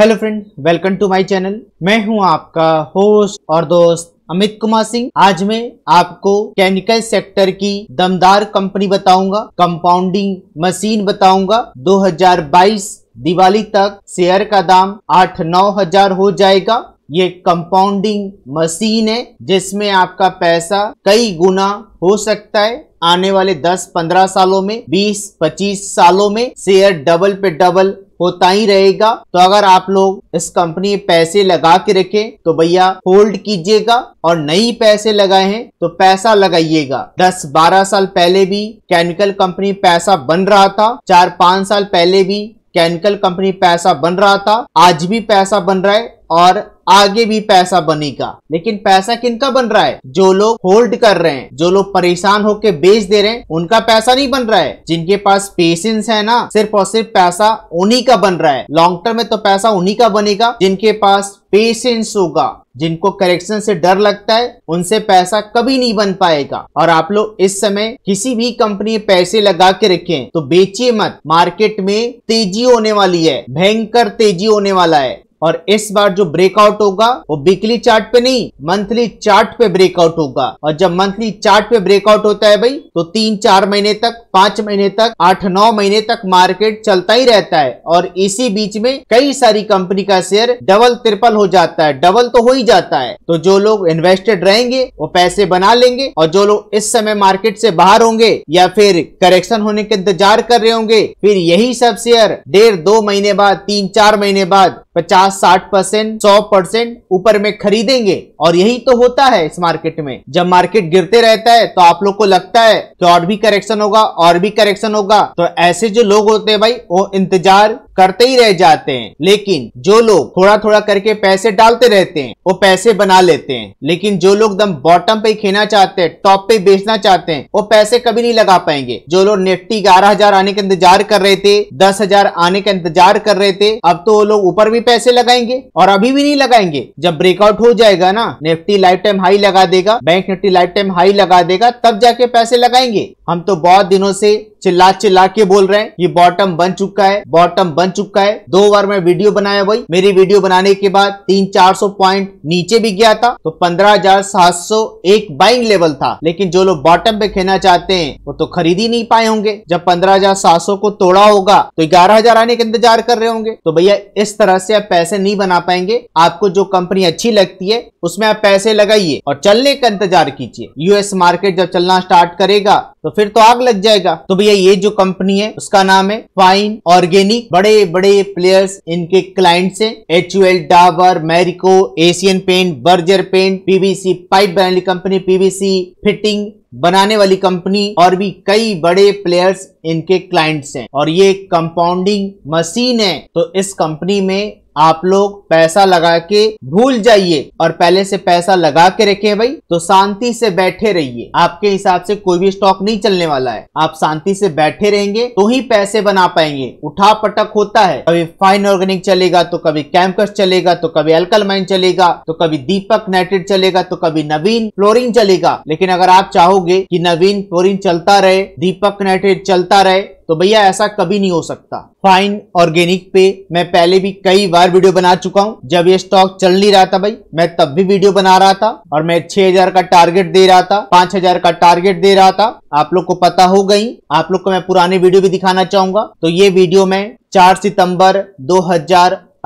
hello friend welcome to my channel मैं हूं आपका होस्ट और दोस्त अमित कुमार सिंह आज मैं आपको केमिकल सेक्टर की दमदार कंपनी बताऊंगा कंपाउंडिंग मशीन बताऊंगा 2022 दिवाली तक शेयर का दाम आठ नौ हजार हो जाएगा ये कंपाउंडिंग मशीन है जिसमें आपका पैसा कई गुना हो सकता है आने वाले 10-15 सालों में 20-25 सालों में शेयर डबल पे डबल होता ही रहेगा तो अगर आप लोग इस कंपनी में पैसे लगा के रखें तो भैया होल्ड कीजिएगा और नई पैसे लगाए हैं तो पैसा लगाइएगा 10-12 साल पहले भी केमिकल कंपनी पैसा बन रहा था चार पांच साल पहले भी केमिकल कंपनी पैसा बन रहा था आज भी पैसा बन रहा है और आगे भी पैसा बनेगा लेकिन पैसा किनका बन रहा है जो लोग होल्ड कर रहे हैं जो लोग परेशान होकर बेच दे रहे हैं उनका पैसा नहीं बन रहा है जिनके पास पेशेंस है ना सिर्फ और सिर्फ पैसा उन्हीं का बन रहा है लॉन्ग टर्म में तो पैसा उन्हीं का बनेगा जिनके पास पेशेंस होगा जिनको करेक्शन से डर लगता है उनसे पैसा कभी नहीं बन पाएगा और आप लोग इस समय किसी भी कंपनी में पैसे लगा के रखे तो बेचिए मत मार्केट में तेजी होने वाली है भयंकर तेजी होने वाला है और इस बार जो ब्रेकआउट होगा वो वीकली चार्ट पे नहीं मंथली चार्ट पे ब्रेकआउट होगा और जब मंथली चार्ट पे ब्रेकआउट होता है भाई तो तीन चार महीने तक पांच महीने तक आठ नौ महीने तक मार्केट चलता ही रहता है और इसी बीच में कई सारी कंपनी का शेयर डबल ट्रिपल हो जाता है डबल तो हो ही जाता है तो जो लोग इन्वेस्टेड रहेंगे वो पैसे बना लेंगे और जो लोग इस समय मार्केट से बाहर होंगे या फिर करेक्शन होने के इंतजार कर रहे होंगे फिर यही सब शेयर डेढ़ दो महीने बाद तीन चार महीने बाद पचास पचास साठ परसेंट सौ परसेंट ऊपर में खरीदेंगे और यही तो होता है इस मार्केट में जब मार्केट गिरते रहता है तो आप लोग को लगता है कि और भी करेक्शन होगा और भी करेक्शन होगा तो ऐसे जो लोग होते हैं भाई वो इंतजार करते ही रह जाते हैं लेकिन जो लोग थोड़ा थोड़ा करके पैसे डालते रहते हैं वो पैसे बना लेते हैं लेकिन जो लोग दम बॉटम पे खेना खेलना चाहते हैं टॉप पे बेचना चाहते हैं वो पैसे कभी नहीं लगा पाएंगे जो लोग निफ्टी ग्यारह हजार आने का इंतजार कर रहे थे दस हजार आने का इंतजार कर रहे थे अब तो वो लोग ऊपर भी पैसे लगाएंगे और अभी भी नहीं लगाएंगे जब ब्रेकआउट हो जाएगा ना निफ्टी लाइफ टाइम हाई लगा देगा bank Nifty lifetime high लगा देगा तब जाके पैसे लगाएंगे हम तो बहुत दिनों से चिल्ला चिल्ला के बोल रहे हैं ये बॉटम बन चुका है बॉटम बन चुका है दो बार मैं वीडियो बनाया भाई मेरी वीडियो बनाने के बाद तीन चार सौ पॉइंट नीचे भी गया था तो पंद्रह हजार सात सौ एक बाइंग लेवल था लेकिन जो लोग बॉटम पे खेलना चाहते हैं वो तो खरीद ही नहीं पाए होंगे जब पंद्रह हजार सात सौ को तोड़ा होगा तो ग्यारह हजार आने का इंतजार कर रहे होंगे तो भैया इस तरह से आप पैसे नहीं बना पाएंगे आपको जो कंपनी अच्छी लगती है उसमें आप पैसे लगाइए और चलने का इंतजार कीजिए यूएस मार्केट जब चलना स्टार्ट करेगा तो फिर तो आग लग जाएगा तो भैया ये जो कंपनी है उसका नाम है फाइन ऑर्गेनिक बड़े बड़े प्लेयर्स इनके क्लाइंट्स हैं H Dabur Marico Asian paint Berger paint PVC pipe बनाने कंपनी पीवीसी फिटिंग बनाने वाली कंपनी और भी कई बड़े प्लेयर्स इनके क्लाइंट्स हैं और ये कंपाउंडिंग मशीन है तो इस कंपनी में आप लोग पैसा लगा के भूल जाइए और पहले से पैसा लगा के रखे भाई तो शांति से बैठे रहिए आपके हिसाब से कोई भी स्टॉक नहीं चलने वाला है आप शांति से बैठे रहेंगे तो ही पैसे बना पाएंगे उठा पटक होता है कभी फाइन ऑर्गेनिक चलेगा तो कभी कैंपस चलेगा तो कभी अल्कल माइन चलेगा तो कभी दीपक नाइट्रेट चलेगा तो कभी नवीन फ्लोरिंग चलेगा लेकिन अगर आप चाहोगे की नवीन फ्लोरिंग चलता रहे दीपक नाइट्रेट चलता रहे तो भैया ऐसा कभी नहीं हो सकता फाइन ऑर्गेनिक पे मैं पहले भी कई बार वीडियो बना चुका हूँ जब ये स्टॉक चल नहीं रहा था भाई मैं तब भी वीडियो बना रहा था और मैं 6000 का टारगेट दे रहा था 5000 का टारगेट दे रहा था आप लोग को पता हो गई आप लोग को मैं पुराने वीडियो भी दिखाना चाहूंगा तो ये वीडियो मैं चार सितम्बर दो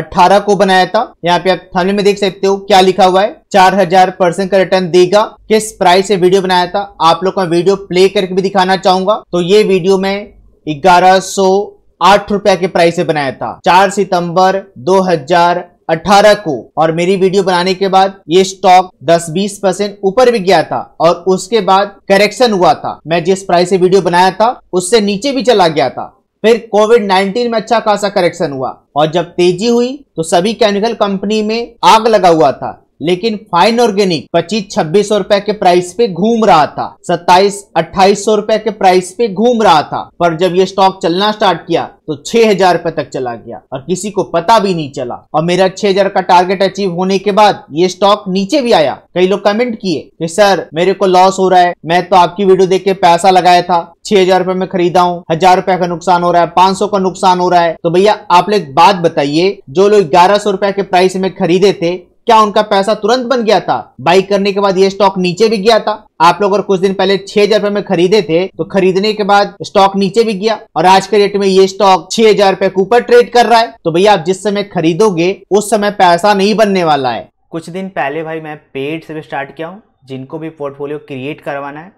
18 को बनाया था यहाँ पे आप थाने में देख सकते हो क्या लिखा हुआ है चार हजार परसेंट का रिटर्न देगा किस प्राइस से वीडियो बनाया था आप लोग को वीडियो प्ले करके भी दिखाना चाहूंगा तो ये वीडियो मैं ग्यारह रुपए के प्राइस से बनाया था 4 सितंबर 2018 को और मेरी वीडियो बनाने के बाद ये स्टॉक 10-20 परसेंट ऊपर भी गया था और उसके बाद करेक्शन हुआ था मैं जिस प्राइस से वीडियो बनाया था उससे नीचे भी चला गया था फिर कोविड 19 में अच्छा खासा करेक्शन हुआ और जब तेजी हुई तो सभी केमिकल कंपनी में आग लगा हुआ था लेकिन फाइन ऑर्गेनिक 25 छब्बीस सौ रुपए के प्राइस पे घूम रहा था 27 अट्ठाईस सौ रुपए के प्राइस पे घूम रहा था पर जब ये स्टॉक चलना स्टार्ट किया तो 6000 रुपए तक चला गया और किसी को पता भी नहीं चला और मेरा 6000 का टारगेट अचीव होने के बाद ये स्टॉक नीचे भी आया कई लोग कमेंट किए कि सर मेरे को लॉस हो रहा है मैं तो आपकी वीडियो देख के पैसा लगाया था छह हजार रुपए में खरीदा हूँ हजार रुपए का नुकसान हो रहा है पांच सौ का नुकसान हो रहा है तो भैया आप लोग बात बताइए जो लोग ग्यारह सौ रुपए के प्राइस में खरीदे थे क्या उनका पैसा तुरंत बन गया था बाई करने के बाद ये स्टॉक नीचे भी गया था आप लोग अगर कुछ दिन पहले छह हजार में खरीदे थे तो खरीदने के बाद स्टॉक नीचे भी गया और आज के रेट में ये स्टॉक छह हजार के ऊपर ट्रेड कर रहा है तो भैया आप जिस समय खरीदोगे उस समय पैसा नहीं बनने वाला है कुछ दिन पहले भाई मैं पेड से भी स्टार्ट किया हूँ जिनको भी पोर्टफोलियो क्रिएट करवाना है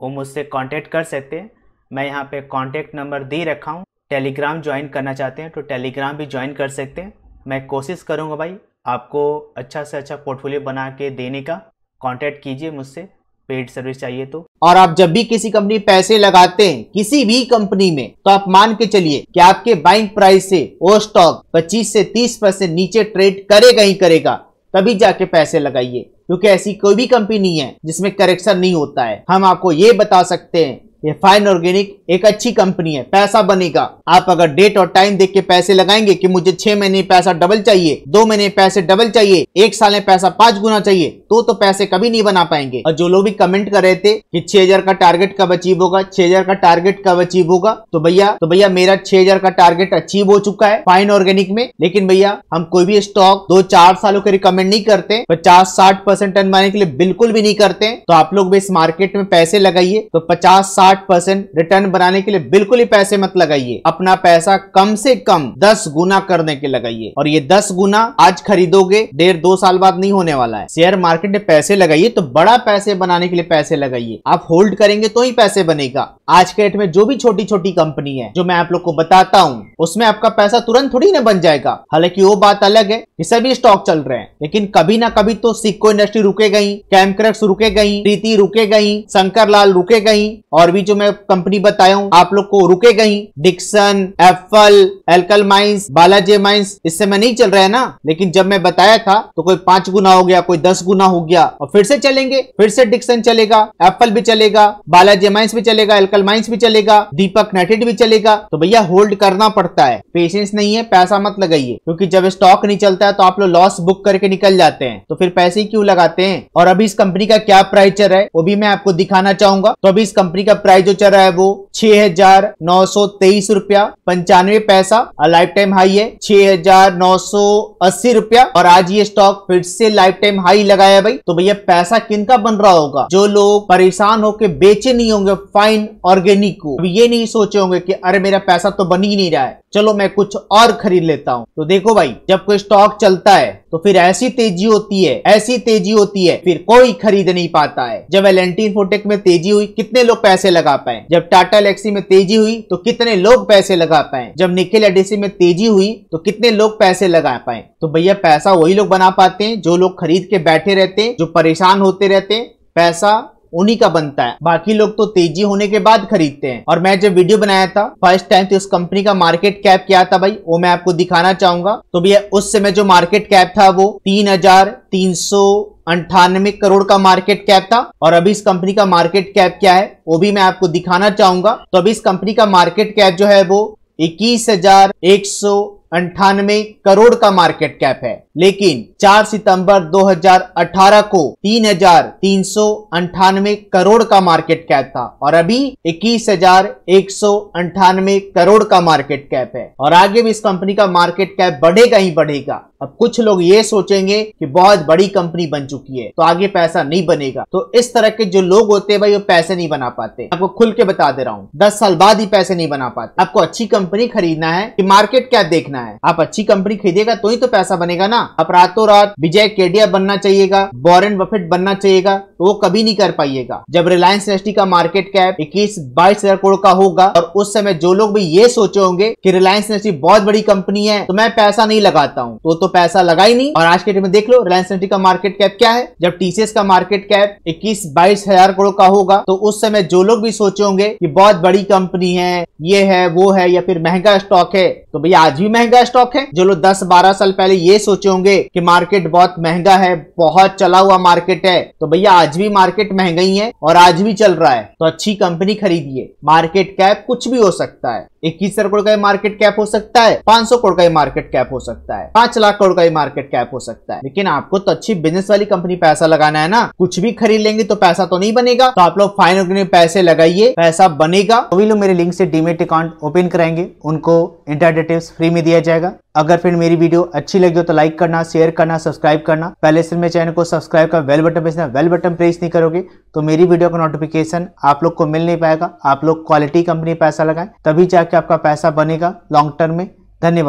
वो मुझसे कॉन्टेक्ट कर सकते हैं मैं यहाँ पे कॉन्टेक्ट नंबर दे रखा हूँ टेलीग्राम ज्वाइन करना चाहते हैं तो टेलीग्राम भी ज्वाइन कर सकते हैं मैं कोशिश करूँगा भाई आपको अच्छा से अच्छा पोर्टफोलियो बना के देने का कांटेक्ट कीजिए मुझसे पेड सर्विस चाहिए तो और आप जब भी किसी कंपनी पैसे लगाते हैं किसी भी कंपनी में तो आप मान के चलिए कि आपके बाइंग प्राइस से वो स्टॉक 25 से 30 परसेंट नीचे ट्रेड करेगा ही करेगा तभी जाके पैसे लगाइए क्योंकि ऐसी कोई भी कंपनी नहीं है जिसमें करेक्शन नहीं होता है हम आपको ये बता सकते हैं ये फाइन ऑर्गेनिक एक अच्छी कंपनी है पैसा बनेगा आप अगर डेट और टाइम देख के पैसे लगाएंगे कि मुझे छह महीने पैसा डबल चाहिए दो महीने पैसे डबल चाहिए एक साल में पैसा पांच गुना चाहिए तो तो पैसे कभी नहीं बना पाएंगे और जो लोग भी कमेंट कर रहे थे कि हजार का टारगेट कब अचीव होगा छह हजार का टारगेट कब अचीव होगा तो भैया तो भैया मेरा छह हजार का टारगेट अचीव हो चुका है फाइन ऑर्गेनिक में लेकिन भैया हम कोई भी स्टॉक दो चार सालों के रिकमेंड नहीं करते पचास साठ परसेंट टर्न मारने के लिए बिल्कुल भी नहीं करते तो आप लोग भी इस मार्केट में पैसे लगाइए तो पचास साठ आठ परसेंट रिटर्न बनाने के लिए बिल्कुल ही पैसे मत लगाइए अपना पैसा कम से कम दस गुना करने के लगाइए और ये दस गुना आज खरीदोगे डेढ़ दो साल बाद नहीं होने वाला है शेयर मार्केट में पैसे लगाइए तो बड़ा पैसे बनाने के लिए पैसे लगाइए आप होल्ड करेंगे तो ही पैसे बनेगा आज के डेट में जो भी छोटी छोटी कंपनी है जो मैं आप लोग को बताता हूँ उसमें आपका पैसा तुरंत थोड़ी ना बन जाएगा हालांकि वो बात अलग है कि सभी स्टॉक चल रहे हैं लेकिन कभी ना कभी तो सिक्को इंडस्ट्री रुके गई कैमक्रक्स रुके गई प्रीति रुके गई शंकर लाल रुके गई और भी अभी जो मैं कंपनी बताया हूँ आप लोग को रुके गई डिक्सन एफल एल्कल माइंस बालाजी माइंस इससे मैं नहीं चल रहा है ना लेकिन जब मैं बताया था तो कोई पांच गुना हो गया कोई दस गुना हो गया और फिर से चलेंगे फिर से डिक्सन चलेगा एप्पल भी चलेगा बालाजी माइंस भी चलेगा एल्कल माइंस भी चलेगा दीपक नेटेड भी चलेगा तो भैया होल्ड करना पड़ता है पेशेंस नहीं है पैसा मत लगाइए क्योंकि जब स्टॉक नहीं चलता है तो आप लोग लॉस बुक करके निकल जाते हैं तो फिर पैसे क्यों लगाते हैं और अभी इस कंपनी का क्या प्राइचर है वो भी मैं आपको दिखाना चाहूंगा तो अभी इस कंपनी का प्राइस जो चल रहा है वो छह हजार नौ सौ तेईस रुपया पंचानवे पैसा और लाइफ टाइम हाई है छह हजार नौ सौ अस्सी रुपया और आज ये स्टॉक फिर से लाइफ टाइम हाई लगाया भाई तो भैया पैसा किन का बन रहा होगा जो लोग परेशान होकर बेचे नहीं होंगे फाइन ऑर्गेनिक को ये नहीं सोचे होंगे की अरे मेरा पैसा तो बन ही नहीं रहा है चलो मैं कुछ और खरीद लेता हूँ तो देखो भाई जब कोई स्टॉक चलता है तो फिर ऐसी तेजी होती है ऐसी तेजी होती है फिर कोई खरीद नहीं पाता है जब एंटीन फोटेक में तेजी हुई कितने लोग पैसे लगा पाए जब टाटा एलेक्सी में तेजी हुई तो कितने लोग पैसे लगा पाए जब निखिल एडेसी में तेजी हुई तो कितने लोग पैसे लगा पाए तो भैया पैसा वही लोग बना पाते हैं जो लोग खरीद के बैठे रहते हैं जो परेशान होते रहते हैं पैसा उन्हीं का बनता है बाकी लोग तो तेजी होने के बाद खरीदते हैं और मैं जब वीडियो बनाया था फर्स्ट टाइम तो उस कंपनी का मार्केट कैप क्या था भाई वो मैं आपको दिखाना चाहूंगा तो भैया उस समय जो मार्केट कैप था वो तीन हजार तीन सौ अंठानवे करोड़ का मार्केट कैप था और अभी इस कंपनी का मार्केट कैप क्या है वो भी मैं आपको दिखाना चाहूंगा तो अभी इस कंपनी का मार्केट कैप जो है वो इक्कीस हजार एक सौ अंठानवे करोड़ का मार्केट कैप है लेकिन 4 सितंबर 2018 को तीन हजार तीन सौ अंठानवे करोड़ का मार्केट कैप था और अभी इक्कीस हजार एक सौ अंठानवे करोड़ का मार्केट कैप है और आगे भी इस कंपनी का मार्केट कैप बढ़ेगा ही बढ़ेगा अब कुछ लोग ये सोचेंगे कि बहुत बड़ी कंपनी बन चुकी है तो आगे पैसा नहीं बनेगा तो इस तरह के जो लोग होते हैं भाई वो पैसे नहीं बना पाते आपको खुल के बता दे रहा हूँ दस साल बाद ही पैसे नहीं बना पाते आपको अच्छी कंपनी खरीदना है कि मार्केट कैप देखना है आप अच्छी कंपनी खरीदेगा तो ही तो पैसा बनेगा ना अब रातों रात विजय केडिया बनना चाहिएगा बोरेन बफेट बनना चाहिएगा तो वो कभी नहीं कर पाइएगा जब रिलायंस इंडस्ट्री का मार्केट कैप इक्कीस बाईस हजार करोड़ का होगा और उस समय जो लोग भी ये सोचे होंगे की रिलायंस इंडस्ट्री बहुत बड़ी कंपनी है तो मैं पैसा नहीं लगाता हूँ तो, तो पैसा लगा ही नहीं और आज के डेट में देख लो रिलायंस इंडस्ट्री का मार्केट कैप क्या है जब टीसीएस का मार्केट कैप इक्कीस बाईस हजार करोड़ का होगा तो उस समय जो लोग भी सोचे होंगे कि बहुत बड़ी कंपनी है ये है वो है या फिर महंगा स्टॉक है तो भैया आज भी महंगा स्टॉक है जो लोग दस बारह साल पहले ये सोचे होंगे कि मार्केट बहुत महंगा है बहुत चला हुआ मार्केट है तो भैया आज भी मार्केट महंगा ही है और आज भी चल रहा है तो अच्छी कंपनी खरीदिए मार्केट कैप कुछ भी हो सकता है इक्कीस करोड़ का मार्केट कैप हो सकता है 500 करोड़ का मार्केट कैप हो सकता है पांच लाख करोड़ का मार्केट कैप हो सकता है लेकिन आपको तो अच्छी बिजनेस वाली कंपनी पैसा लगाना है ना कुछ भी खरीद लेंगे तो पैसा तो नहीं बनेगा तो आप लोग फाइन पैसे लगाइए पैसा बनेगा तो भी लोग मेरे लिंक से डीमेट अकाउंट ओपन कराएंगे उनको इंटरनेटिव फ्री में दिया जाएगा अगर फिर मेरी वीडियो अच्छी लगी हो तो लाइक करना शेयर करना सब्सक्राइब करना पहले से मेरे चैनल को सब्सक्राइब कर वेल बटन भेजना वेल बटन प्रेस नहीं करोगे तो मेरी वीडियो का नोटिफिकेशन आप लोग को मिल नहीं पाएगा आप लोग क्वालिटी कंपनी पैसा लगाए तभी जाके आपका पैसा बनेगा लॉन्ग टर्म में धन्यवाद